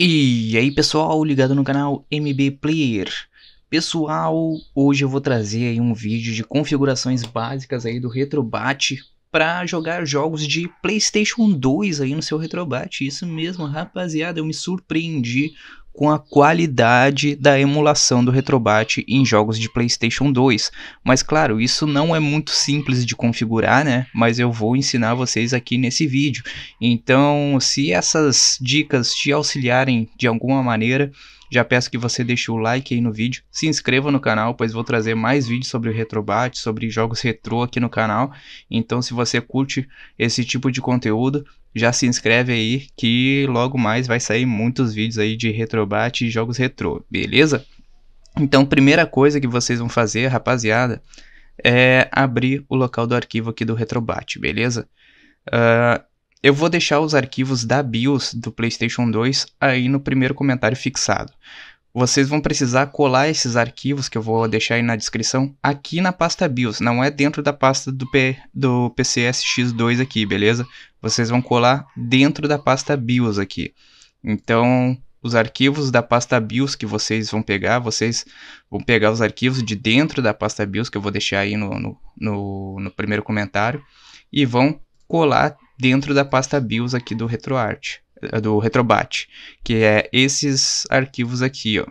E aí pessoal, ligado no canal MB Player. Pessoal, hoje eu vou trazer aí um vídeo de configurações básicas aí do Retrobat para jogar jogos de PlayStation 2 aí no seu Retrobat. Isso mesmo, rapaziada, eu me surpreendi com a qualidade da emulação do Retrobat em jogos de PlayStation 2. Mas claro, isso não é muito simples de configurar, né? Mas eu vou ensinar vocês aqui nesse vídeo. Então, se essas dicas te auxiliarem de alguma maneira, já peço que você deixe o like aí no vídeo, se inscreva no canal, pois vou trazer mais vídeos sobre o Retrobate, sobre jogos retrô aqui no canal. Então se você curte esse tipo de conteúdo, já se inscreve aí que logo mais vai sair muitos vídeos aí de Retrobate e jogos retrô, beleza? Então primeira coisa que vocês vão fazer, rapaziada, é abrir o local do arquivo aqui do Retrobate, beleza? Uh, eu vou deixar os arquivos da BIOS do PlayStation 2 aí no primeiro comentário fixado. Vocês vão precisar colar esses arquivos que eu vou deixar aí na descrição aqui na pasta BIOS, não é dentro da pasta do, P, do PCSX2 aqui, beleza? Vocês vão colar dentro da pasta BIOS aqui. Então, os arquivos da pasta BIOS que vocês vão pegar, vocês vão pegar os arquivos de dentro da pasta BIOS que eu vou deixar aí no, no, no, no primeiro comentário e vão colar dentro da pasta BIOS aqui do RetroArt, eh, do Retrobat, que é esses arquivos aqui, ó.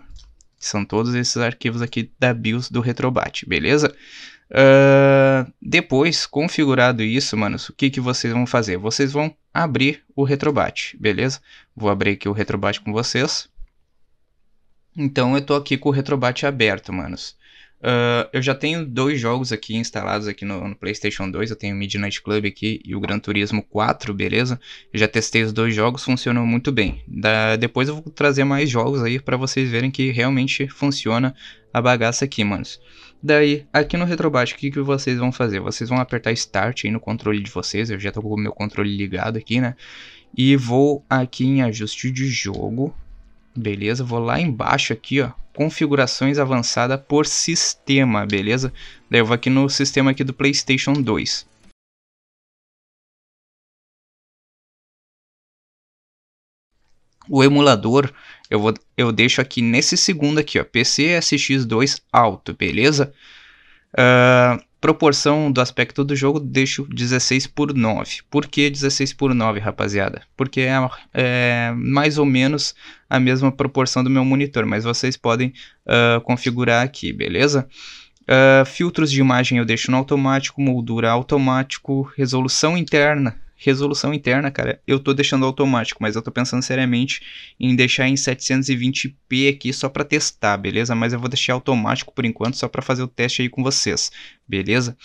São todos esses arquivos aqui da BIOS do Retrobat, beleza? Uh, depois, configurado isso, manos, o que, que vocês vão fazer? Vocês vão abrir o Retrobat, beleza? Vou abrir aqui o Retrobat com vocês. Então, eu tô aqui com o Retrobat aberto, manos. Uh, eu já tenho dois jogos aqui instalados aqui no, no, PlayStation 2. Eu tenho Midnight Club aqui e o Gran Turismo 4, beleza? Eu já testei os dois jogos, funcionou muito bem. Da, depois eu vou trazer mais jogos aí para vocês verem que realmente funciona a bagaça aqui, manos. Daí, aqui no Retrobat, o que, que vocês vão fazer? Vocês vão apertar Start aí no controle de vocês. Eu já tô com o meu controle ligado aqui, né? E vou aqui em ajuste de jogo, Beleza, vou lá embaixo aqui, ó, configurações avançada por sistema, beleza? Daí eu vou aqui no sistema aqui do PlayStation 2. O emulador, eu, vou, eu deixo aqui nesse segundo aqui, ó, PC SX2 alto, beleza? Uh, proporção do aspecto do jogo, deixo 16 por 9. Por que 16 por 9, rapaziada? Porque é, é mais ou menos a mesma proporção do meu monitor, mas vocês podem uh, configurar aqui, beleza? Uh, filtros de imagem eu deixo no automático, moldura automático, resolução interna resolução interna, cara, eu tô deixando automático, mas eu tô pensando seriamente em deixar em 720p aqui só para testar, beleza? Mas eu vou deixar automático por enquanto só para fazer o teste aí com vocês, beleza?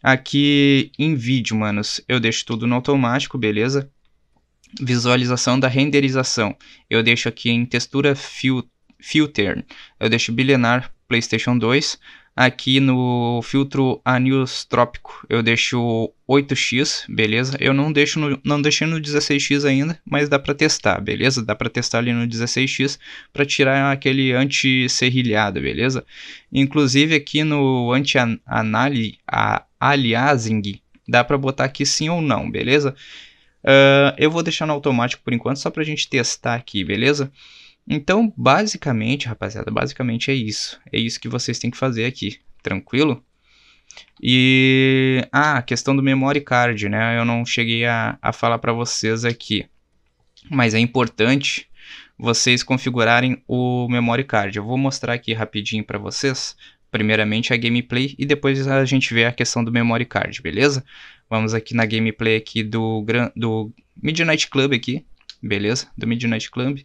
Aqui em vídeo, manos, eu deixo tudo no automático, beleza? Visualização da renderização, eu deixo aqui em textura fil filter, eu deixo bilenar PlayStation 2, Aqui no filtro anisotrópico eu deixo 8x, beleza? Eu não deixo no, não deixei no 16x ainda, mas dá para testar, beleza? Dá para testar ali no 16x para tirar aquele anti-serrilhado, beleza? Inclusive aqui no anti-aliasing dá para botar aqui sim ou não, beleza? Uh, eu vou deixar no automático por enquanto só para a gente testar aqui, beleza? Então, basicamente, rapaziada, basicamente é isso. É isso que vocês têm que fazer aqui, tranquilo? E ah, a questão do memory card, né? Eu não cheguei a, a falar para vocês aqui, mas é importante vocês configurarem o memory card. Eu vou mostrar aqui rapidinho para vocês. Primeiramente a gameplay e depois a gente vê a questão do memory card, beleza? Vamos aqui na gameplay aqui do, do Midnight Club aqui, beleza? Do Midnight Club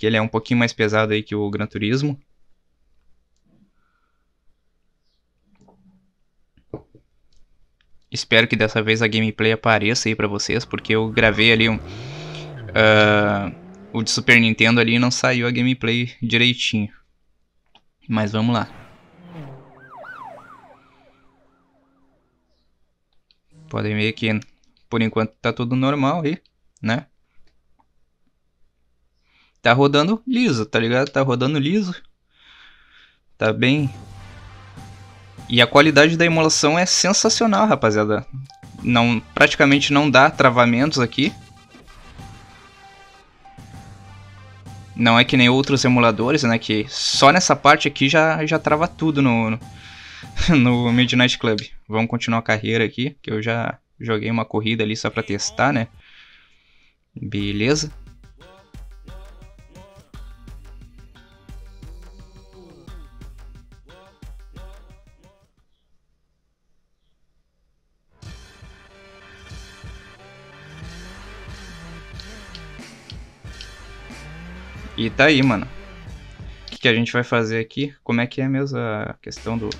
que ele é um pouquinho mais pesado aí que o Gran Turismo. Espero que dessa vez a gameplay apareça aí para vocês, porque eu gravei ali um, uh, o de Super Nintendo ali e não saiu a gameplay direitinho. Mas vamos lá. Podem ver que por enquanto tá tudo normal aí, né? tá rodando liso, tá ligado? Tá rodando liso. Tá bem. E a qualidade da emulação é sensacional, rapaziada. Não, praticamente não dá travamentos aqui. Não é que nem outros emuladores, né? Que só nessa parte aqui já, já trava tudo no, no, no Midnight Club. Vamos continuar a carreira aqui, que eu já joguei uma corrida ali só pra testar, né? Beleza. E tá aí, mano. O que, que, a gente vai fazer aqui? Como é que é mesmo a questão do...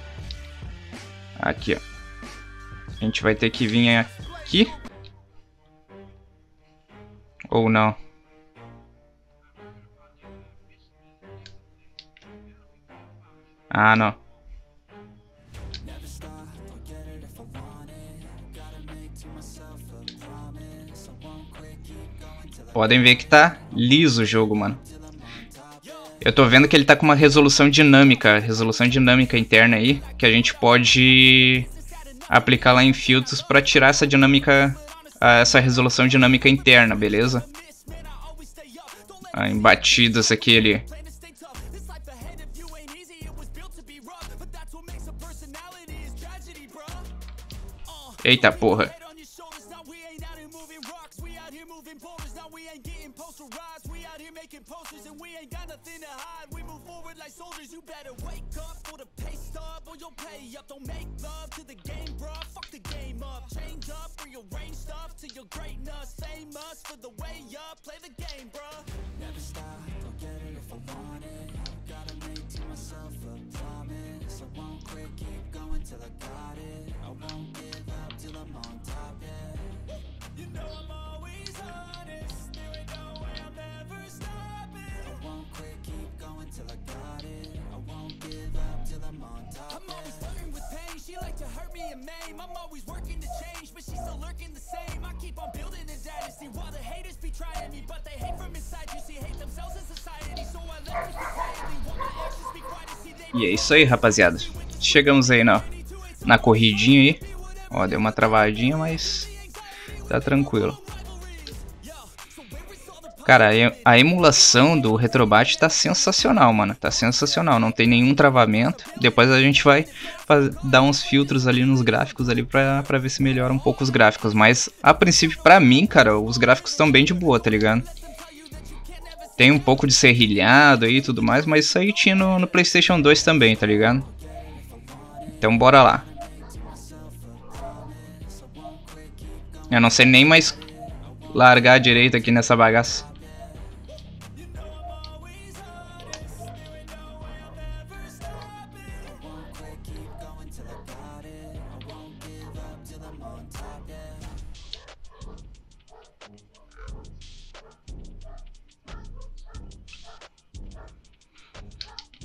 Aqui, ó. A gente vai ter que vir aqui. Ou não. Ah, não. Podem ver que tá liso o jogo, mano. Eu tô vendo que ele tá com uma resolução dinâmica, resolução dinâmica interna aí, que a gente pode aplicar lá em filtros para tirar essa dinâmica, essa resolução dinâmica interna, beleza? Ah, em batidas aqui ele Eita porra. soldiers, you better wake up For the pay stub or you'll pay up Don't make love to the game, bruh, fuck the game up Change up, rearrange stuff to your greatness Famous for the way up, play the game, bruh Never stop, I'll get it if I want it Gotta make to myself a promise I won't quit, keep going till I got it I won't give up till I'm on top, yeah You know I'm always honest There ain't no way I'm ever I'm always flirting with pain, she like to hurt me and maim I'm always working to change, but she's still lurking the same I keep on building a dynasty while the haters be trying me But they hate from inside, you see, hate themselves in society So I want my actions quiet see they E é isso aí, rapaziada. Chegamos aí na, na corridinha aí. Ó, deu uma travadinha, mas tá tranquilo. Cara, a emulação do Retrobat tá sensacional, mano. Tá sensacional, não tem nenhum travamento. Depois a gente vai dar uns filtros ali nos gráficos ali pra, pra ver se melhora um pouco os gráficos. Mas, a princípio, pra mim, cara, os gráficos estão bem de boa, tá ligado? Tem um pouco de serrilhado aí e tudo mais, mas isso aí tinha no, no PlayStation 2 também, tá ligado? Então, bora lá. Eu não sei nem mais largar a direita aqui nessa bagaça.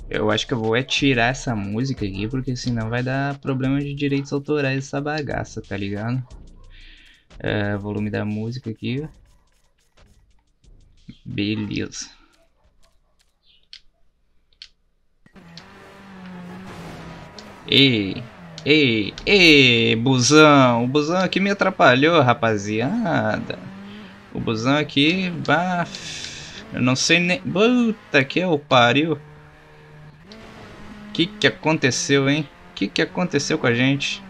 Eu acho que eu vou é tirar essa música aqui, porque senão vai dar problema de direitos autorais essa bagaça, tá ligado? É, volume da música aqui. Beleza. Ei, ei, ei, busão. O busão aqui me atrapalhou, rapaziada. O busão aqui, bah, eu não sei nem... Puta que é o pariu que que aconteceu, hein? O que que aconteceu com a gente?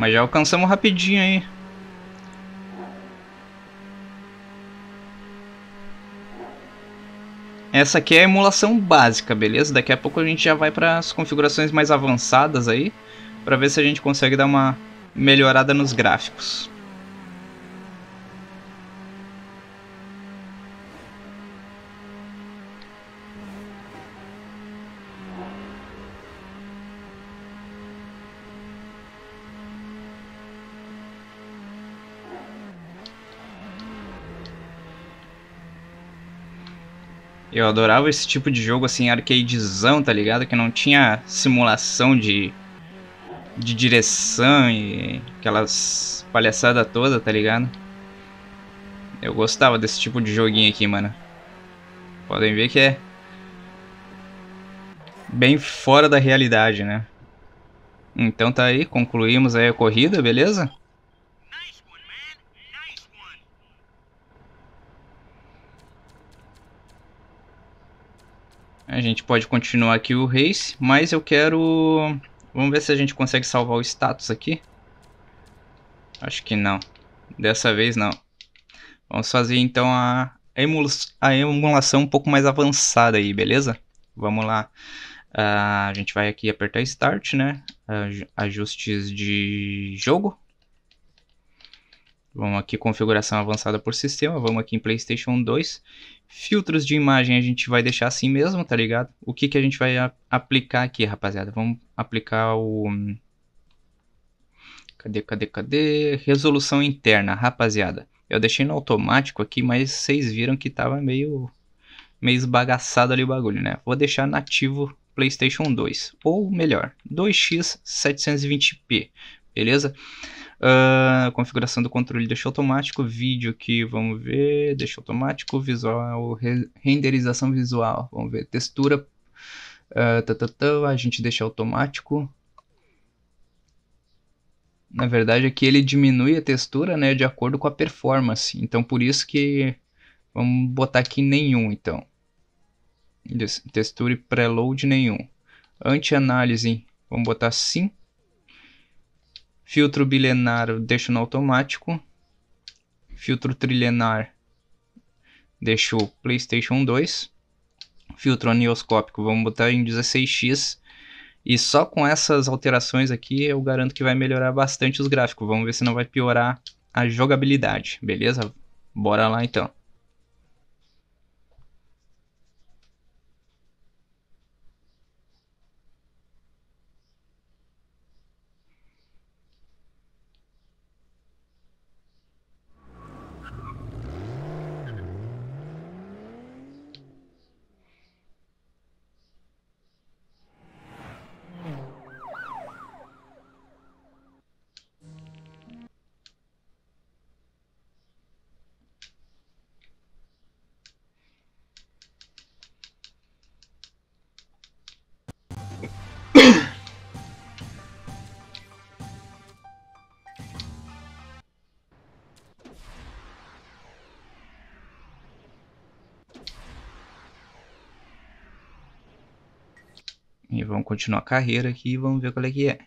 Mas já alcançamos rapidinho aí. Essa aqui é a emulação básica, beleza? Daqui a pouco a gente já vai para as configurações mais avançadas aí, para ver se a gente consegue dar uma melhorada nos gráficos. Eu adorava esse tipo de jogo assim, arcadezão, tá ligado? Que não tinha simulação de de direção e aquelas palhaçada toda, tá ligado? Eu gostava desse tipo de joguinho aqui, mano. Podem ver que é bem fora da realidade, né? Então tá aí, concluímos aí a corrida, beleza? A gente pode continuar aqui o race, mas eu quero... Vamos ver se a gente consegue salvar o status aqui. Acho que não. Dessa vez não. Vamos fazer então a, emul, a emulação um pouco mais avançada aí, beleza? Vamos lá. Uh, a gente vai aqui apertar Start, né? ajustes de jogo. Vamos aqui configuração avançada por sistema, vamos aqui em Playstation 2. Filtros de imagem a gente vai deixar assim mesmo, tá ligado? O que, que a gente vai aplicar aqui, rapaziada? Vamos aplicar o... Cadê, cadê, cadê? Resolução interna, rapaziada. Eu deixei no automático aqui, mas vocês viram que tava meio, meio esbagaçado ali o bagulho, né? Vou deixar nativo PlayStation 2, ou melhor, 2x 720p, beleza? Uh, configuração do controle, deixa automático. Vídeo aqui, vamos ver. Deixa automático. Visual, re renderização visual, vamos ver. Textura, uh, tá, a gente deixa automático. Na verdade, aqui ele diminui a textura né, de acordo com a performance. Então, por isso que vamos botar aqui nenhum, então. Textura e preload nenhum. Anti-análise, vamos botar sim. Filtro bilionário deixo no automático. Filtro trilionar deixo PlayStation 2. Filtro anioscópico vamos botar em 16x. E só com essas alterações aqui eu garanto que vai melhorar bastante os gráficos. Vamos ver se não vai piorar a jogabilidade, beleza? Bora lá então. E vamos continuar a carreira aqui e vamos ver qual é que é.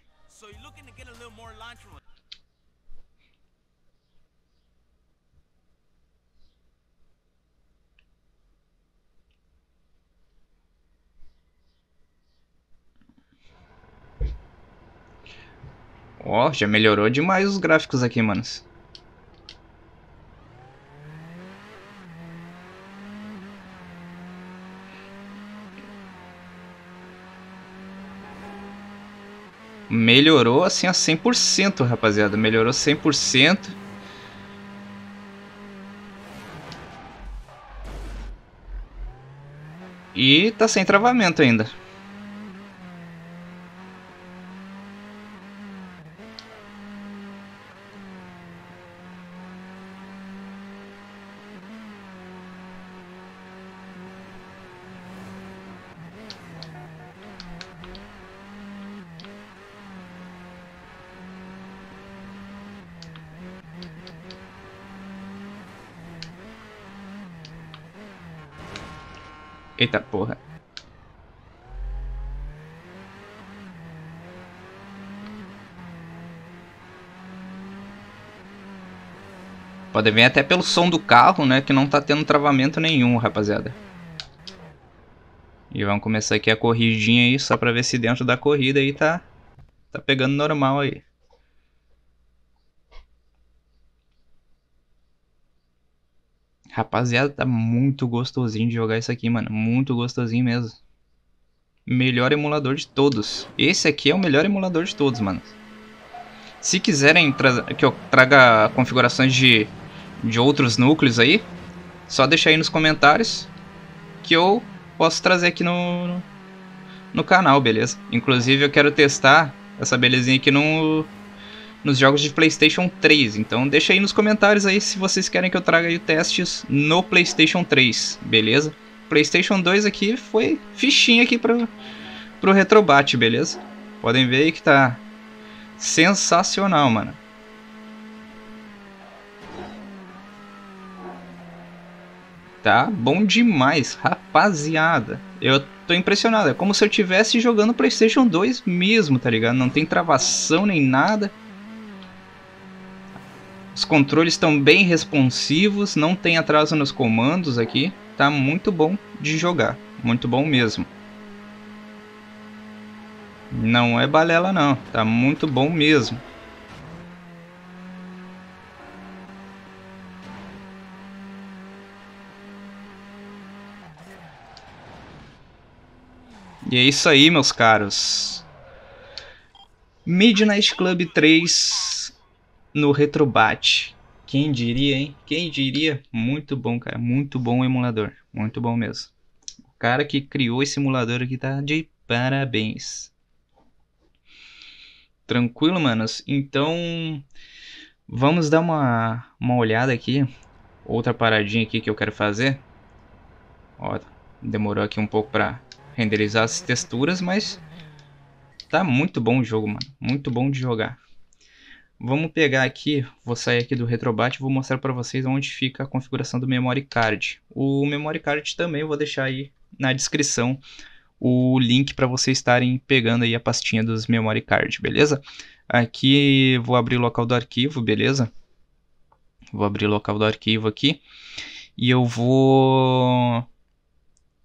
Ó, oh, já melhorou demais os gráficos aqui, manos. melhorou assim a 100%, rapaziada. Melhorou 100%. E tá sem travamento ainda. Eita porra. Podem ver até pelo som do carro, né? Que não tá tendo travamento nenhum, rapaziada. E vamos começar aqui a corridinha aí, só pra ver se dentro da corrida aí tá, tá pegando normal aí. Rapaziada, tá muito gostosinho de jogar isso aqui, mano. Muito gostosinho mesmo. Melhor emulador de todos. Esse aqui é o melhor emulador de todos, mano. Se quiserem que eu traga configurações de, de outros núcleos aí, só deixa aí nos comentários que eu posso trazer aqui no, no canal, beleza? Inclusive eu quero testar essa belezinha aqui no, nos jogos de PlayStation 3. Então deixa aí nos comentários aí se vocês querem que eu traga aí testes no PlayStation 3, beleza? PlayStation 2 aqui foi fichinha aqui para pro Retrobate, beleza? Podem ver aí que tá sensacional, mano. Tá bom demais, rapaziada. Eu tô impressionado, é como se eu estivesse jogando PlayStation 2 mesmo, tá ligado? Não tem travação nem nada. Os controles estão bem responsivos, não tem atraso nos comandos aqui. Tá muito bom de jogar, muito bom mesmo. Não é balela não, tá muito bom mesmo. E é isso aí, meus caros. Midnight Club 3 no Retrobat. Quem diria, hein? Quem diria? Muito bom, cara. Muito bom o emulador. Muito bom mesmo. O cara que criou esse emulador aqui tá de parabéns. Tranquilo, manos? Então, vamos dar uma, uma olhada aqui. Outra paradinha aqui que eu quero fazer. Ó, demorou aqui um pouco pra renderizar as texturas, mas tá muito bom o jogo, mano. Muito bom de jogar. Vamos pegar aqui, vou sair aqui do Retrobat e vou mostrar para vocês onde fica a configuração do memory card. O memory card também vou deixar aí na descrição o link para vocês estarem pegando aí a pastinha dos memory card, beleza? Aqui vou abrir o local do arquivo, beleza? Vou abrir o local do arquivo aqui e eu vou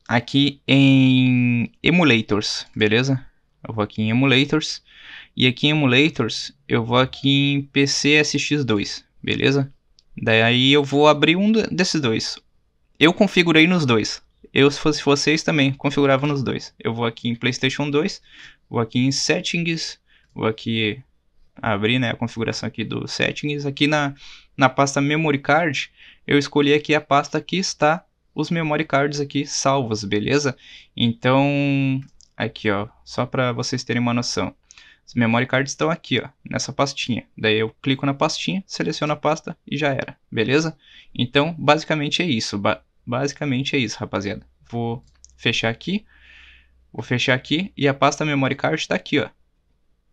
aqui em emulators, beleza? Eu vou aqui em emulators e aqui em emulators, eu vou aqui em PCSX2, beleza? Daí eu vou abrir um desses dois. Eu configurei nos dois. Eu, se fosse vocês também, configurava nos dois. Eu vou aqui em PlayStation 2, vou aqui em Settings, vou aqui abrir né, a configuração aqui do Settings. Aqui na, na pasta Memory Card, eu escolhi aqui a pasta que está os memory cards aqui salvos, beleza? Então, aqui ó, só para vocês terem uma noção. Os memory cards estão aqui, ó, nessa pastinha. Daí eu clico na pastinha, seleciono a pasta e já era, beleza? Então, basicamente é isso. Ba basicamente é isso, rapaziada. Vou fechar aqui. Vou fechar aqui e a pasta memory card está aqui, ó.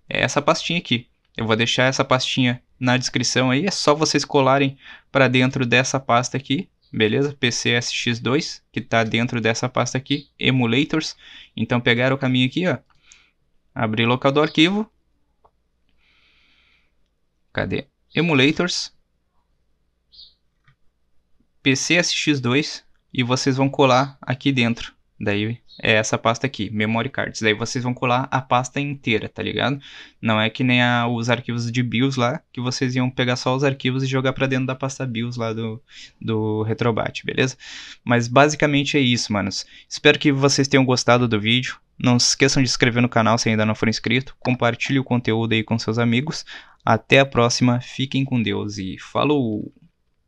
É essa pastinha aqui. Eu vou deixar essa pastinha na descrição aí, é só vocês colarem para dentro dessa pasta aqui, beleza? PCSX2, que está dentro dessa pasta aqui, emulators. Então pegaram o caminho aqui, ó, Abrir local do arquivo. Cadê? Emulators. PCSX2 e vocês vão colar aqui dentro. Daí é essa pasta aqui, memory cards. Daí vocês vão colar a pasta inteira, tá ligado? Não é que nem a, os arquivos de BIOS lá, que vocês iam pegar só os arquivos e jogar para dentro da pasta BIOS lá do, do Retrobat, beleza? Mas basicamente é isso, manos. Espero que vocês tenham gostado do vídeo. Não se esqueçam de se inscrever no canal se ainda não for inscrito. Compartilhe o conteúdo aí com seus amigos. Até a próxima. Fiquem com Deus e falou!